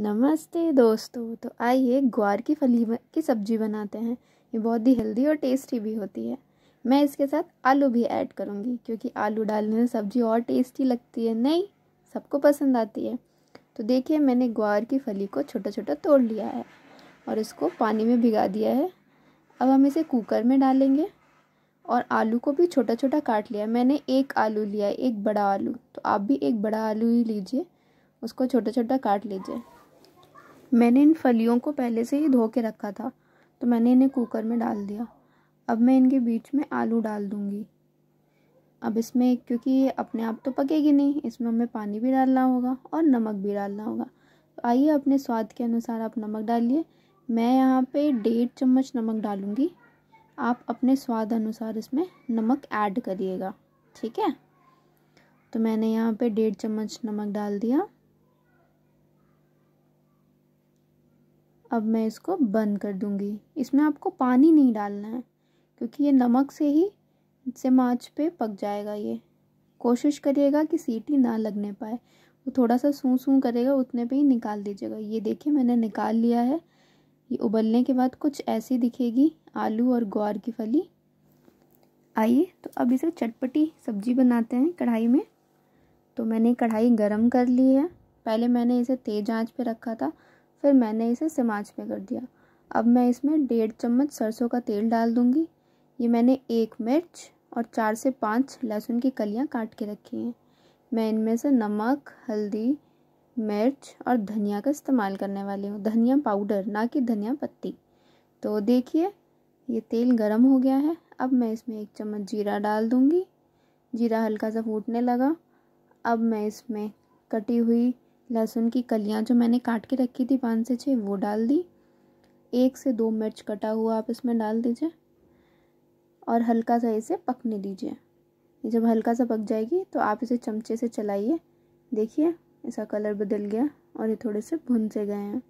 नमस्ते दोस्तों तो आइए ग्वार की फली की सब्ज़ी बनाते हैं ये बहुत ही हेल्दी और टेस्टी भी होती है मैं इसके साथ आलू भी ऐड करूँगी क्योंकि आलू डालने से सब्ज़ी और टेस्टी लगती है नहीं सबको पसंद आती है तो देखिए मैंने ग्वार की फली को छोटा छोटा तोड़ लिया है और इसको पानी में भिगा दिया है अब हम इसे कुकर में डालेंगे और आलू को भी छोटा छोटा काट लिया मैंने एक आलू लिया है एक बड़ा आलू तो आप भी एक बड़ा आलू ही लीजिए उसको छोटा छोटा काट लीजिए मैंने इन फलियों को पहले से ही धो के रखा था तो मैंने इन्हें कुकर में डाल दिया अब मैं इनके बीच में आलू डाल दूँगी अब इसमें क्योंकि ये अपने आप तो पकेगी नहीं इसमें हमें पानी भी डालना होगा और नमक भी डालना होगा तो आइए अपने स्वाद के अनुसार आप नमक डालिए मैं यहाँ पे डेढ़ चम्मच नमक डालूँगी आप अपने स्वाद अनुसार इसमें नमक ऐड करिएगा ठीक है तो मैंने यहाँ पे डेढ़ चम्मच नमक डाल दिया अब मैं इसको बंद कर दूँगी इसमें आपको पानी नहीं डालना है क्योंकि ये नमक से ही से माँच पे पक जाएगा ये कोशिश करिएगा कि सीटी ना लगने पाए वो थोड़ा सा सूं सूं करेगा उतने पे ही निकाल दीजिएगा ये देखिए मैंने निकाल लिया है ये उबलने के बाद कुछ ऐसी दिखेगी आलू और ग्वार की फली आइए तो अब इसे चटपटी सब्जी बनाते हैं कढ़ाई में तो मैंने कढ़ाई गर्म कर ली है पहले मैंने इसे तेज़ आँच पर रखा था फिर मैंने इसे समाज में कर दिया अब मैं इसमें डेढ़ चम्मच सरसों का तेल डाल दूँगी ये मैंने एक मिर्च और चार से पाँच लहसुन की कलियाँ काट के रखी हैं मैं इनमें से नमक हल्दी मिर्च और धनिया का इस्तेमाल करने वाली हूँ धनिया पाउडर ना कि धनिया पत्ती तो देखिए ये तेल गरम हो गया है अब मैं इसमें एक चम्मच जीरा डाल दूँगी जीरा हल्का सा फूटने लगा अब मैं इसमें कटी हुई लहसुन की कलियाँ जो मैंने काट के रखी थी पाँच से छः वो डाल दी एक से दो मिर्च कटा हुआ आप इसमें डाल दीजिए और हल्का सा इसे पकने दीजिए जब हल्का सा पक जाएगी तो आप इसे चमचे से चलाइए देखिए इसका कलर बदल गया और ये थोड़े से भुन से गए हैं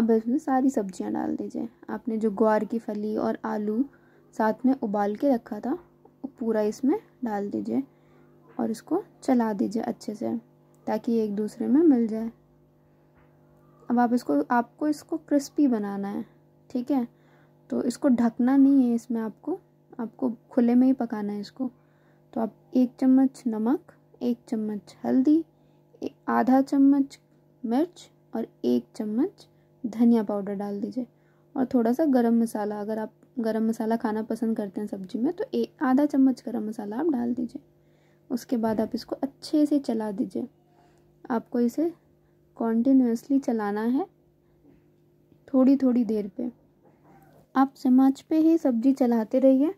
अब इसमें सारी सब्जियां डाल दीजिए आपने जो ग्वार की फली और आलू साथ में उबाल के रखा था पूरा इसमें डाल दीजिए और इसको चला दीजिए अच्छे से ताकि एक दूसरे में मिल जाए अब आप इसको आपको इसको क्रिस्पी बनाना है ठीक है तो इसको ढकना नहीं है इसमें आपको आपको खुले में ही पकाना है इसको तो आप एक चम्मच नमक एक चम्मच हल्दी आधा चम्मच मिर्च और एक चम्मच धनिया पाउडर डाल दीजिए और थोड़ा सा गरम मसाला अगर आप गरम मसाला खाना पसंद करते हैं सब्जी में तो एक आधा चम्मच गरम मसाला आप डाल दीजिए उसके बाद आप इसको अच्छे से चला दीजिए आपको इसे कॉन्टीन्यूसली चलाना है थोड़ी थोड़ी देर पे आप समाज पे ही सब्जी चलाते रहिए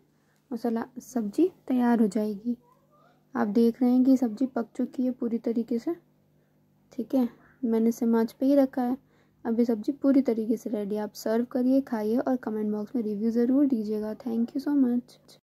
मसाला सब्जी तैयार हो जाएगी आप देख रहे हैं कि सब्जी पक चुकी है पूरी तरीके से ठीक है मैंने समाज पे ही रखा है अब ये सब्ज़ी पूरी तरीके से रेडी आप सर्व करिए खाइए और कमेंट बॉक्स में रिव्यू ज़रूर दीजिएगा थैंक यू सो मच